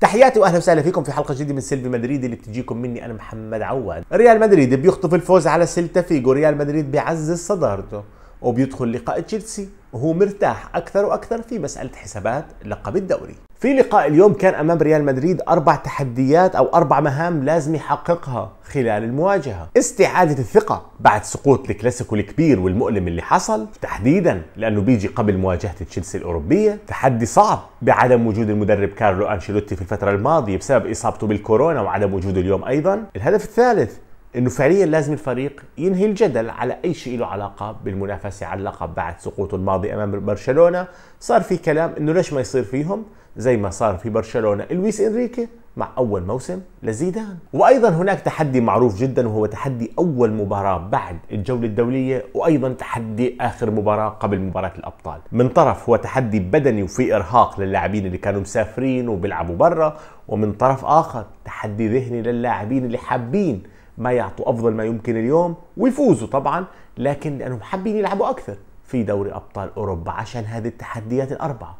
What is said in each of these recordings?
تحياتي واهلا وسهلا فيكم في حلقه جديده من سيلفي مدريد اللي بتجيكم مني انا محمد عواد ريال مدريد بيخطف الفوز على سيلتا فيجو ريال مدريد بيعزز صدارته وبيدخل لقاء تشيلسي وهو مرتاح اكثر واكثر في مساله حسابات لقب الدوري في لقاء اليوم كان امام ريال مدريد اربع تحديات او اربع مهام لازم يحققها خلال المواجهه استعاده الثقه بعد سقوط الكلاسيكو الكبير والمؤلم اللي حصل تحديدا لانه بيجي قبل مواجهه تشيلسي الاوروبيه تحدي صعب بعدم وجود المدرب كارلو انشيلوتي في الفتره الماضيه بسبب اصابته بالكورونا وعدم وجوده اليوم ايضا الهدف الثالث انه فعليا لازم الفريق ينهي الجدل على اي شيء له علاقه بالمنافسه على اللقب بعد سقوطه الماضي امام برشلونه صار في كلام انه ليش ما يصير فيهم زي ما صار في برشلونة لويس إنريكي مع أول موسم لزيدان وأيضا هناك تحدي معروف جدا وهو تحدي أول مباراة بعد الجولة الدولية وأيضا تحدي آخر مباراة قبل مباراة الأبطال من طرف هو تحدي بدني وفي إرهاق للاعبين اللي كانوا مسافرين وبيلعبوا برا ومن طرف آخر تحدي ذهني للاعبين اللي حابين ما يعطوا أفضل ما يمكن اليوم ويفوزوا طبعا لكن لأنهم حابين يلعبوا أكثر في دوري أبطال أوروبا عشان هذه التحديات الأربعة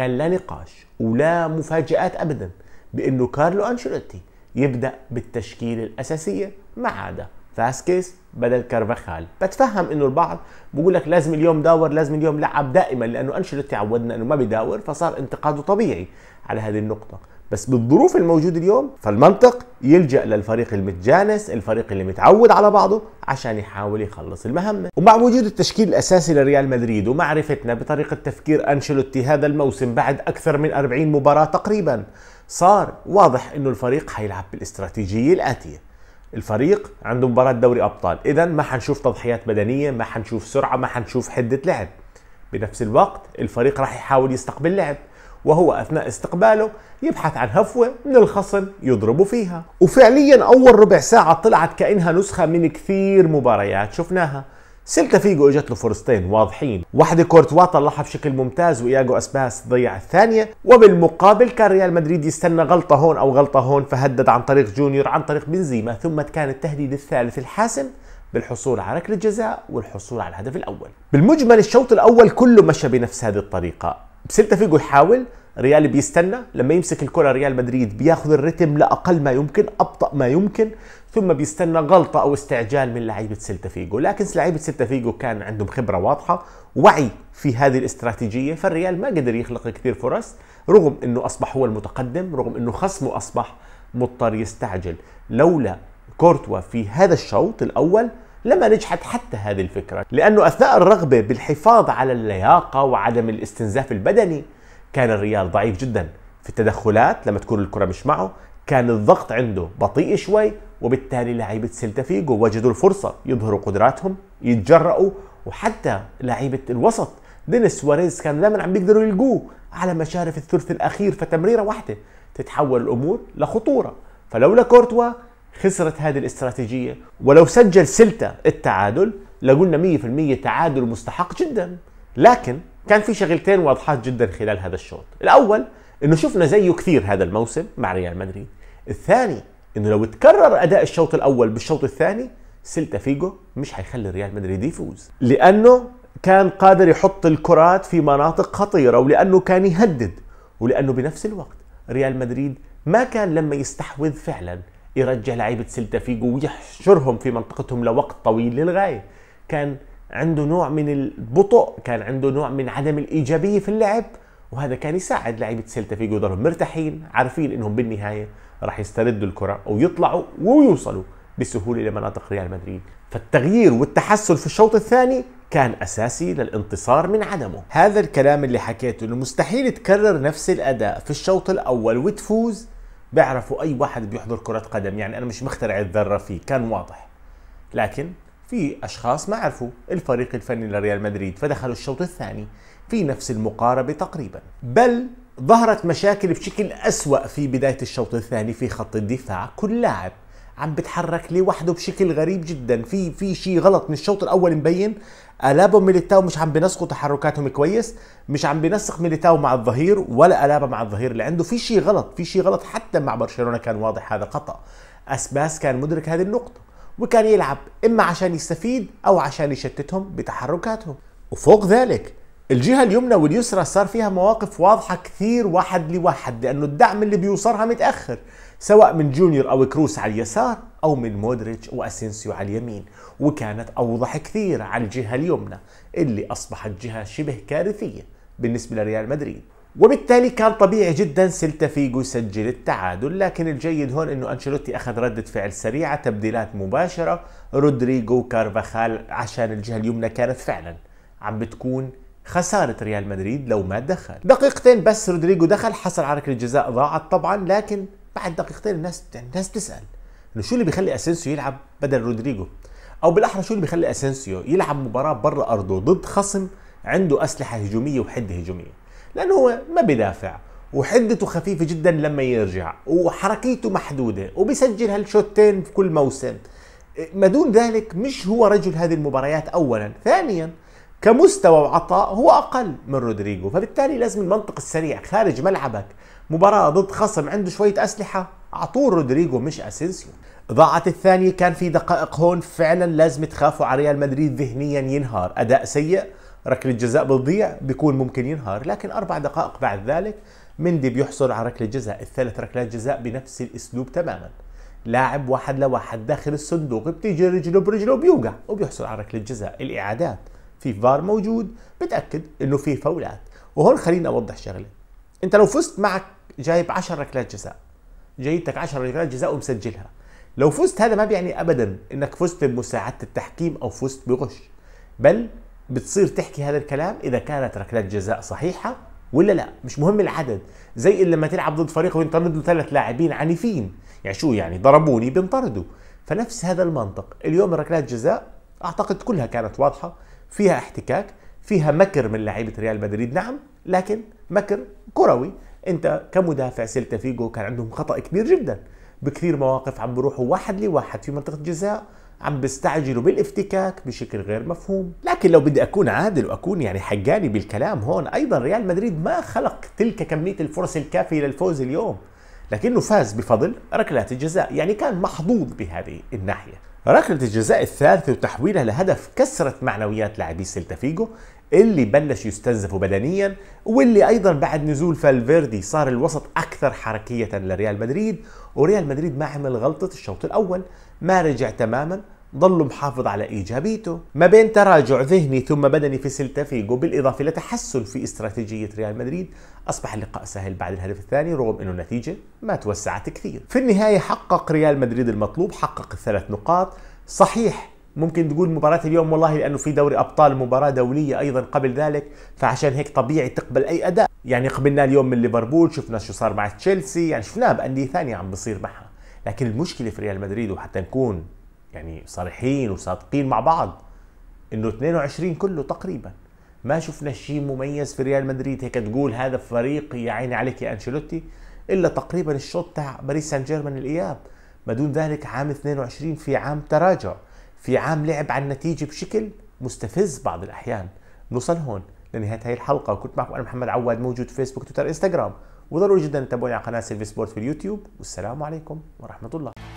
كان لا نقاش ولا مفاجآت أبدا بأنه كارلو أنشيلوتي يبدأ بالتشكيلة الأساسية ما عدا فاسكيس بدل كارفاخال بتفهم انه البعض بقول لك لازم اليوم داور لازم اليوم لعب دائما لانه انشيلوتي عودنا انه ما بداور فصار انتقاده طبيعي على هذه النقطه بس بالظروف الموجودة اليوم فالمنطق يلجأ للفريق المتجانس الفريق اللي متعود على بعضه عشان يحاول يخلص المهمة ومع وجود التشكيل الأساسي لريال مدريد ومعرفتنا بطريقة تفكير أنشلوتي هذا الموسم بعد أكثر من 40 مباراة تقريبا صار واضح أنه الفريق حيلعب بالاستراتيجية الآتية الفريق عنده مباراة دوري أبطال إذا ما حنشوف تضحيات بدنية ما حنشوف سرعة ما حنشوف حدة لعب بنفس الوقت الفريق راح يحاول يستقبل لعب وهو أثناء استقباله يبحث عن هفوة من الخصم يضربه فيها وفعليا أول ربع ساعة طلعت كأنها نسخة من كثير مباريات شفناها سيلتا فيجو اجت له فرصتين واضحين واحدة كورتوا طلعها بشكل ممتاز وإياجو أسباس ضيع الثانية وبالمقابل كان ريال مدريد يستنى غلطة هون أو غلطة هون فهدد عن طريق جونيور عن طريق بنزيما ثم كان التهديد الثالث الحاسم بالحصول على ركله جزاء والحصول على الهدف الاول. بالمجمل الشوط الاول كله مشى بنفس هذه الطريقه، سيلتا فيجو يحاول ريال بيستنى لما يمسك الكرة ريال مدريد بياخذ الرتم لأقل ما يمكن أبطأ ما يمكن ثم بيستنى غلطة أو استعجال من لعيبة سيلتا فيجو لكن لعيبة سيلتا فيجو كان عندهم خبرة واضحة وعي في هذه الاستراتيجية فالريال ما قدر يخلق كثير فرص رغم أنه أصبح هو المتقدم رغم أنه خصمه أصبح مضطر يستعجل لولا كورتوا في هذا الشوط الأول لما نجحت حتى هذه الفكرة لأنه أثناء الرغبة بالحفاظ على اللياقة وعدم الاستنزاف البدني كان الريال ضعيف جدا في التدخلات لما تكون الكرة مش معه كان الضغط عنده بطيء شوي وبالتالي لعيبة سيلتا فيجو وجدوا الفرصة يظهروا قدراتهم يتجرأوا وحتى لعيبة الوسط دينيس سواريز كان دائما عم بيقدروا يلقوه على مشارف الثلث الأخير فتمريرة واحدة تتحول الأمور لخطورة فلولا كورتوا خسرت هذه الاستراتيجية ولو سجل سلتا التعادل لقلنا 100% تعادل مستحق جدا لكن كان في شغلتين واضحات جدا خلال هذا الشوط الأول انه شفنا زيه كثير هذا الموسم مع ريال مدريد الثاني انه لو تكرر اداء الشوط الاول بالشوط الثاني سلتا فيجو مش حيخلي ريال مدريد يفوز لانه كان قادر يحط الكرات في مناطق خطيره ولانه كان يهدد ولانه بنفس الوقت ريال مدريد ما كان لما يستحوذ فعلا يرجع لعيبه سيلتا فيجو ويحشرهم في منطقتهم لوقت طويل للغايه كان عنده نوع من البطء كان عنده نوع من عدم الايجابيه في اللعب وهذا كان يساعد لعيبه سيلتا فيجو يضلهم مرتاحين عارفين انهم بالنهايه راح يستردوا الكره ويطلعوا ويوصلوا بسهوله لمناطق ريال مدريد فالتغيير والتحسن في الشوط الثاني كان اساسي للانتصار من عدمه هذا الكلام اللي حكيته انه مستحيل تكرر نفس الاداء في الشوط الاول وتفوز بيعرفوا اي واحد بيحضر كره قدم يعني انا مش مخترع الذره فيه كان واضح لكن في اشخاص ما عرفوا الفريق الفني لريال مدريد فدخلوا الشوط الثاني في نفس المقاربه تقريبا بل ظهرت مشاكل بشكل اسوا في بدايه الشوط الثاني في خط الدفاع كل لاعب عم بيتحرك لوحده بشكل غريب جدا في في شيء غلط من الشوط الاول مبين الابا ميليتاو مش عم بينسقوا تحركاتهم كويس مش عم بينسق ميليتاو مع الظهير ولا الابا مع الظهير اللي عنده في شيء غلط في شيء غلط حتى مع برشلونه كان واضح هذا خطا اسباس كان مدرك هذه النقطه وكان يلعب اما عشان يستفيد او عشان يشتتهم بتحركاتهم وفوق ذلك الجهة اليمنى واليسرى صار فيها مواقف واضحة كثير واحد لواحد لأنه الدعم اللي بيوصلها متأخر سواء من جونيور أو كروس على اليسار أو من مودريتش وأسينسيو على اليمين وكانت أوضح كثير على الجهة اليمنى اللي أصبحت جهة شبه كارثية بالنسبة لريال مدريد وبالتالي كان طبيعي جدا سيلتا فيجو يسجل التعادل لكن الجيد هون انه انشيلوتي اخذ ردة فعل سريعة تبديلات مباشرة رودريجو وكارفاخال عشان الجهة اليمنى كانت فعلا عم بتكون خسارة ريال مدريد لو ما دخل دقيقتين بس رودريجو دخل حصل على ركلة جزاء ضاعت طبعا لكن بعد دقيقتين الناس الناس تسال انه شو اللي بيخلي اسينسيو يلعب بدل رودريجو او بالاحرى شو اللي بيخلي اسينسيو يلعب مباراه برا ارضه ضد خصم عنده اسلحه هجوميه وحده هجوميه لانه هو ما بدافع وحدته خفيفه جدا لما يرجع وحركيته محدوده وبيسجل هالشوتين في كل موسم إيه، ما دون ذلك مش هو رجل هذه المباريات اولا ثانيا كمستوى وعطاء هو اقل من رودريجو فبالتالي لازم المنطق السريع خارج ملعبك مباراة ضد خصم عنده شوية أسلحة عطول رودريجو مش أسينسيو ضاعت الثانية كان في دقائق هون فعلا لازم تخافوا على ريال مدريد ذهنيا ينهار أداء سيء ركلة جزاء بتضيع بيكون ممكن ينهار لكن أربع دقائق بعد ذلك مندي بيحصل على ركلة جزاء الثلاث ركلات جزاء بنفس الأسلوب تماما لاعب واحد لواحد داخل الصندوق بتيجي رجله برجله بيوقع وبيحصل على ركلة جزاء الإعادات في فار موجود بتاكد انه في فولات وهون خليني اوضح شغله انت لو فزت معك جايب 10 ركلات جزاء جايتك 10 ركلات جزاء ومسجلها لو فزت هذا ما بيعني ابدا انك فزت بمساعده التحكيم او فزت بغش بل بتصير تحكي هذا الكلام اذا كانت ركلات جزاء صحيحه ولا لا مش مهم العدد زي لما تلعب ضد فريق وينطرد له ثلاث لاعبين عنيفين يعني شو يعني ضربوني بينطردوا فنفس هذا المنطق اليوم ركلات جزاء اعتقد كلها كانت واضحه فيها احتكاك فيها مكر من لعيبه ريال مدريد نعم لكن مكر كروي انت كمدافع سيلتا فيجو كان عندهم خطا كبير جدا بكثير مواقف عم بروحوا واحد لواحد في منطقه الجزاء عم بيستعجلوا بالافتكاك بشكل غير مفهوم لكن لو بدي أكون عادل وأكون يعني حقاني بالكلام هون أيضا ريال مدريد ما خلق تلك كمية الفرص الكافية للفوز اليوم لكنه فاز بفضل ركلات الجزاء يعني كان محظوظ بهذه الناحية ركلة الجزاء الثالثة وتحويلها لهدف كسرت معنويات لاعبي سيلتا فيجو اللي بلش يستنزفوا بدنيا واللي ايضا بعد نزول فالفيردي صار الوسط اكثر حركية لريال مدريد وريال مدريد ما عمل غلطة الشوط الاول ما رجع تماما ظل محافظ على إيجابيته ما بين تراجع ذهني ثم بدني في سلتافيجو بالإضافة لتحسن في استراتيجية ريال مدريد أصبح اللقاء سهل بعد الهدف الثاني رغم أنه النتيجة ما توسعت كثير في النهاية حقق ريال مدريد المطلوب حقق الثلاث نقاط صحيح ممكن تقول مباراة اليوم والله لأنه في دوري أبطال مباراة دولية أيضا قبل ذلك فعشان هيك طبيعي تقبل أي أداء يعني قبلنا اليوم من ليفربول شفنا شو صار مع تشيلسي يعني شفناه بأندية ثانية عم بصير معها لكن المشكلة في ريال مدريد وحتى نكون يعني صريحين وصادقين مع بعض انه 22 كله تقريبا ما شفنا شيء مميز في ريال مدريد هيك تقول هذا فريق يا عيني عليك يا انشيلوتي الا تقريبا الشوط تاع باريس سان جيرمان الاياب ما دون ذلك عام 22 في عام تراجع في عام لعب على النتيجه بشكل مستفز بعض الاحيان نوصل هون لنهايه هاي الحلقه كنت معكم انا محمد عواد موجود في فيسبوك تويتر انستغرام وضروري جدا تتابعوني على قناه سيلفي سبورت في اليوتيوب والسلام عليكم ورحمه الله